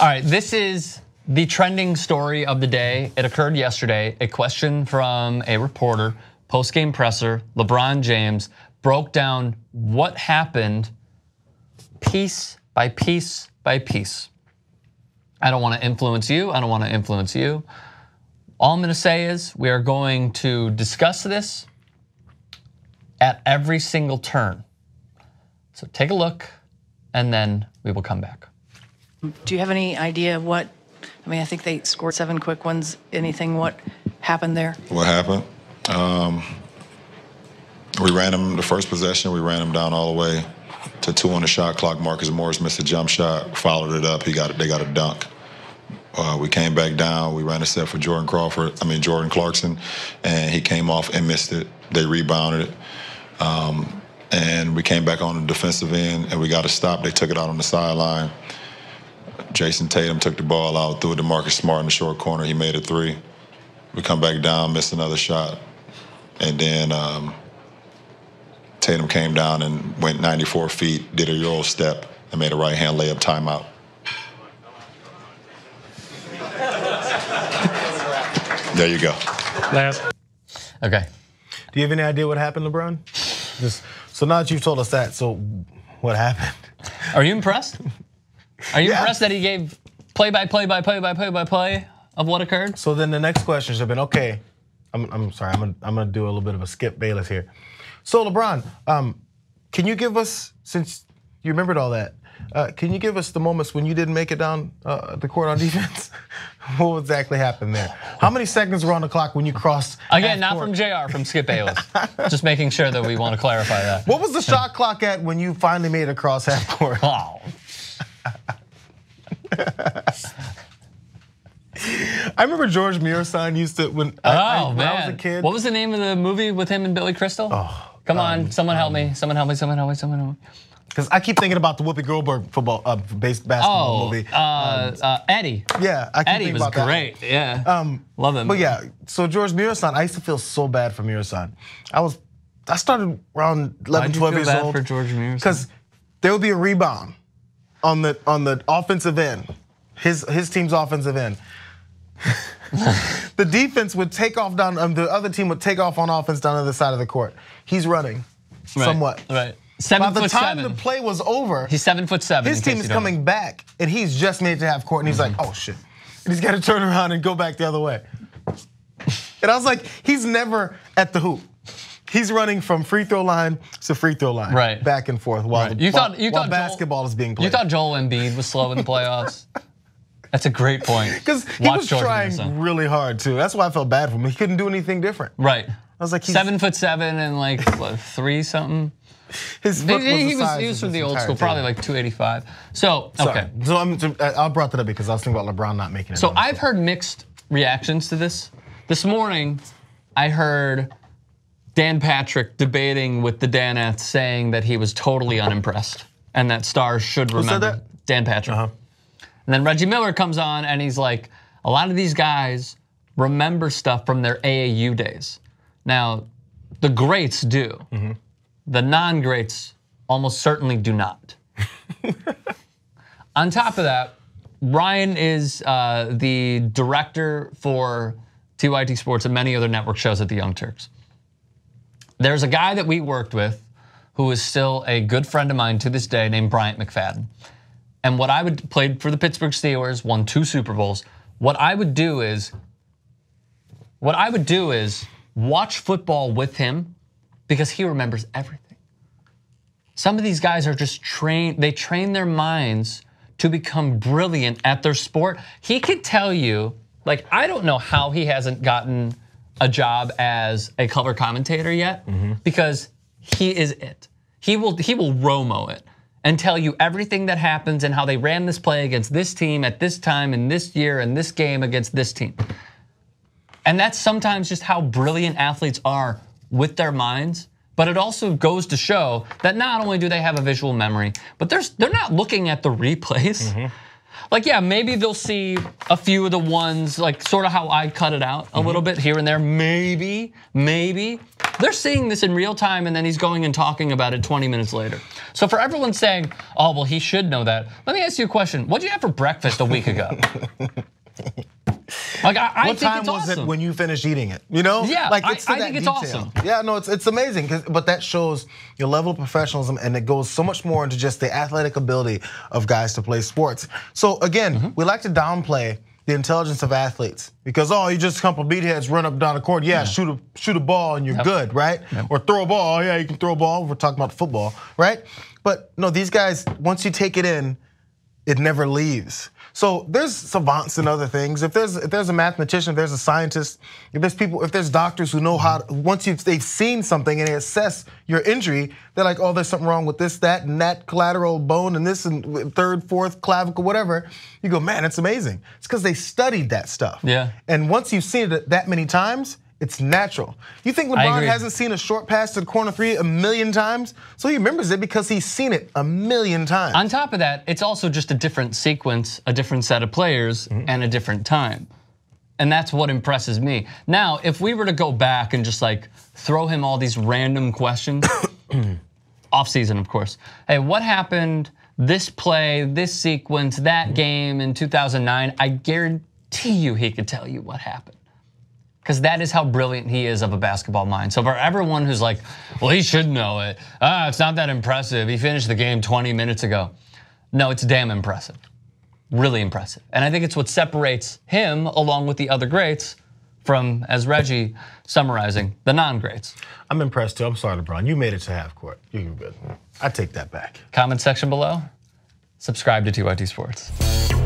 All right, this is the trending story of the day. It occurred yesterday. A question from a reporter, post game presser, LeBron James broke down what happened piece by piece by piece. I don't want to influence you. I don't want to influence you. All I'm going to say is we are going to discuss this at every single turn. So take a look and then we will come back. Do you have any idea what? I mean, I think they scored seven quick ones. Anything? What happened there? What happened? Um, we ran them the first possession. We ran them down all the way to two on the shot clock. Marcus Morris missed a jump shot, followed it up. He got it. They got a dunk. Uh, we came back down. We ran a set for Jordan Crawford. I mean Jordan Clarkson, and he came off and missed it. They rebounded it, um, and we came back on the defensive end and we got a stop. They took it out on the sideline. Jason Tatum took the ball out, threw it to Marcus Smart in the short corner. He made a three. We come back down, missed another shot. And then um, Tatum came down and went 94 feet, did a Euro step, and made a right hand layup timeout. there you go. Last. Okay. Do you have any idea what happened, LeBron? Just, so now that you've told us that, so what happened? Are you impressed? Are you yeah. impressed that he gave play by play by play by play by play of what occurred? So then the next question should have been okay. I'm, I'm sorry, I'm gonna, I'm gonna do a little bit of a skip Bayless here. So LeBron, um, can you give us since you remembered all that? Uh, can you give us the moments when you didn't make it down uh, the court on defense? what exactly happened there? How many seconds were on the clock when you crossed? Again, not court? from JR, from Skip Bayless. Just making sure that we want to clarify that. What was the shot clock at when you finally made a cross half court? Oh, I remember George Murison used to when, oh, I, I, oh, when I, was a kid. What was the name of the movie with him and Billy Crystal? Oh, Come um, on, someone um, help me. Um, someone help me. Someone help me. Someone help me. Because I keep thinking about the Whoopi Goldberg football uh, based basketball oh, movie. Oh, um, uh, Eddie. Yeah, I keep Eddie was great. That. Yeah, um, love him. But yeah, so George Murison, I used to feel so bad for Murison. I was, I started around 11, 12 years old. for George Murison? Because there would be a rebound on the on the offensive end, his his team's offensive end, the defense would take off down, um, the other team would take off on offense down the other side of the court. He's running right, somewhat. Right. Seven By the time seven. the play was over, he's seven foot seven. His team is coming know. back, and he's just made to have court, and he's mm -hmm. like, mm-hmm. "Oh shit!" And he's got to turn around and go back the other way. and I was like, "He's never at the hoop. He's running from free throw line to free throw line, right? Back and forth while right. you thought you while thought basketball Joel, is being played. You thought Joel Embiid was slow in the playoffs. That's a great point. Because he was George trying Anderson. really hard too. That's why I felt bad for him. He couldn't do anything different. Right. I was like, seven foot seven and like what, three something. His he, was, he was, he was from the old school, team. probably like 285. So okay. So I'm, I brought that up because I was thinking about LeBron not making it. So I've school. heard mixed reactions to this. This morning, I heard Dan Patrick debating with the Danettes, saying that he was totally unimpressed and that stars should remember. That? Dan Patrick. Uh -huh. And then Reggie Miller comes on and he's like, a lot of these guys remember stuff from their AAU days. Now, the greats do. Mm -hmm. The non greats almost certainly do not. on top of that, Ryan is uh, the director for TYT Sports and many other network shows at the Young Turks. There's a guy that we worked with who is still a good friend of mine to this day named Bryant McFadden and what I would played for the Pittsburgh Steelers, won two Super Bowls. What I would do is what I would do is watch football with him because he remembers everything. Some of these guys are just trained, they train their minds to become brilliant at their sport. He could tell you, like, I don't know how he hasn't gotten a job as a color commentator yet mm-hmm. because he is it. He will he will Romo it and tell you everything that happens and how they ran this play against this team at this time in this year and this game against this team. And that's sometimes just how brilliant athletes are with their minds. But it also goes to show that not only do they have a visual memory, but they're, they're not looking at the replays. Mm-hmm. Like, yeah, maybe they'll see a few of the ones, like sort of how I cut it out a mm-hmm. little bit here and there. Maybe, maybe. They're seeing this in real time and then he's going and talking about it 20 minutes later. So for everyone saying, oh, well, he should know that, let me ask you a question. What did you have for breakfast a week ago? Like I, I what time was awesome. it when you finished eating it? You know, yeah, like it's I, I think it's detail. awesome. Yeah, no, it's it's amazing. But that shows your level of professionalism, and it goes so much more into just the athletic ability of guys to play sports. So again, mm -hmm. we like to downplay the intelligence of athletes. Because oh, you just come beat beatheads, run up down the court, yeah, yeah, shoot a shoot a ball and you're yep. good, right? Yep. Or throw a ball, yeah, you can throw a ball. We're talking about football, right? But no, these guys, once you take it in, it never leaves. So there's savants and other things. If there's if there's a mathematician, if there's a scientist, if there's people, if there's doctors who know how to, once you've they've seen something and they assess your injury, they're like, oh, there's something wrong with this, that, and that collateral bone, and this, and third, fourth, clavicle, whatever. You go, man, it's amazing. It's because they studied that stuff. Yeah. And once you've seen it that many times it's natural. You think LeBron hasn't seen a short pass to the corner three a million times? So he remembers it because he's seen it a million times. On top of that, it's also just a different sequence, a different set of players, mm -hmm. and a different time. And that's what impresses me. Now, if we were to go back and just like throw him all these random questions, off season, of course. Hey, what happened this play, this sequence, that mm -hmm. game in 2009? I guarantee you he could tell you what happened because that is how brilliant he is of a basketball mind. So for everyone who's like, well, he should know it. Ah, it's not that impressive. He finished the game 20 minutes ago. No, it's damn impressive. Really impressive. And I think it's what separates him along with the other greats from, as Reggie summarizing, the non-greats. I'm impressed too. I'm sorry, LeBron. You made it to half court. You're good. I take that back. Comment section below. Subscribe to TYT Sports.